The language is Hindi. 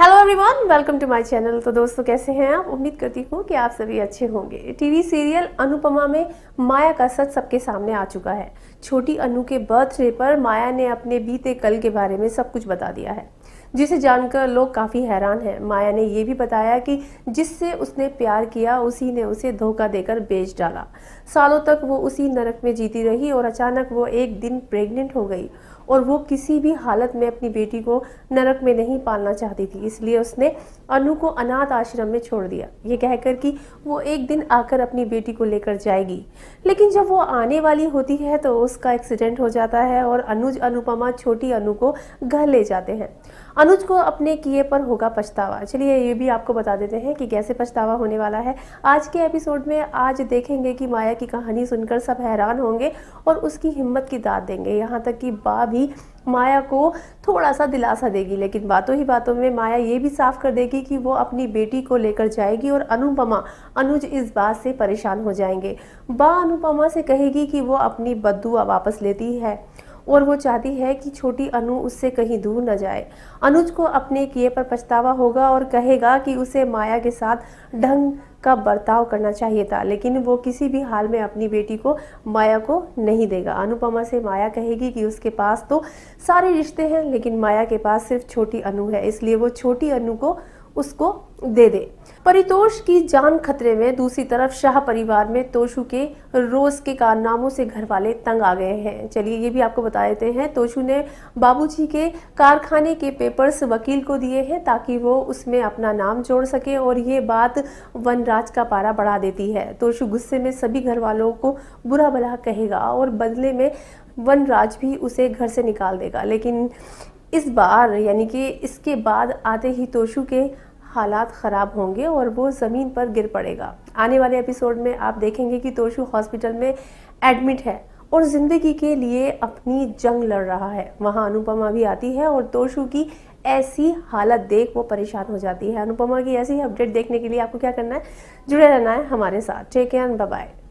hello everyone welcome to my channel तो दोस्तों कैसे हैं आप उम्मीद करती हूँ कि आप सभी अच्छे होंगे टीवी सीरियल अनुपमा में माया का सच सबके सामने आ चुका है छोटी अनु के बर्थडे पर माया ने अपने बीते कल के बारे में सब कुछ बता दिया है जिसे जानकर लोग काफ़ी हैरान हैं माया ने ये भी बताया कि जिससे उसने प्यार किया उसी ने उसे धोखा देकर बेच डाला सालों तक वो उसी नरक में जीती रही और अचानक वो एक दिन प्रेग्नेंट हो गई और वो किसी भी हालत में अपनी बेटी को नरक में नहीं पालना चाहती थी इसलिए उसने अनु को अनाथ आश्रम में छोड़ दिया ये कहकर कि वो एक दिन आकर अपनी बेटी को लेकर जाएगी लेकिन जब वो आने वाली होती है तो उसका एक्सीडेंट हो जाता है और अनुज अनुपमा छोटी अनु को घर ले जाते हैं अनुज को अपने किए पर होगा पछतावा चलिए ये भी आपको बता देते हैं कि कैसे पछतावा होने वाला है आज के एपिसोड में आज देखेंगे कि माया की कहानी सुनकर सब हैरान होंगे और उसकी हिम्मत की दाद देंगे यहाँ तक कि बाप भी माया को थोड़ा सा दिलासा देगी लेकिन बातों ही बातों में माया ये भी साफ कर देगी कि वो अपनी बेटी को लेकर जाएगी और अनुपमा अनुज इस बात से परेशान हो जाएंगे बा अनुपमा से कहेगी कि वो अपनी बदुआ वापस लेती है और वो चाहती है कि छोटी अनु उससे कहीं दूर न जाए अनुज को अपने किए पर पछतावा होगा और कहेगा कि उसे माया के साथ ढंग का बर्ताव करना चाहिए था लेकिन वो किसी भी हाल में अपनी बेटी को माया को नहीं देगा अनुपमा से माया कहेगी कि उसके पास तो सारे रिश्ते हैं लेकिन माया के पास सिर्फ छोटी अनु है इसलिए वो छोटी अनु को उसको दे दे परितोष की जान खतरे में दूसरी तरफ शाह परिवार में तोशु के रोज के कारनामों से घर वाले तंग आ गए हैं चलिए ये भी आपको बता देते हैं तोशु ने बाबूजी के कारखाने के पेपर्स वकील को दिए हैं ताकि वो उसमें अपना नाम जोड़ सके और ये बात वनराज का पारा बढ़ा देती है तोशु गुस्से में सभी घर वालों को बुरा भला कहेगा और बदले में वनराज भी उसे घर से निकाल देगा लेकिन इस बार यानी कि इसके बाद आते ही तोशु के हालात ख़राब होंगे और वो ज़मीन पर गिर पड़ेगा आने वाले एपिसोड में आप देखेंगे कि तोशु हॉस्पिटल में एडमिट है और ज़िंदगी के लिए अपनी जंग लड़ रहा है वहाँ अनुपमा भी आती है और तोशु की ऐसी हालत देख वो परेशान हो जाती है अनुपमा की ऐसी अपडेट देखने के लिए आपको क्या करना है जुड़े रहना है हमारे साथ ठीक है बाय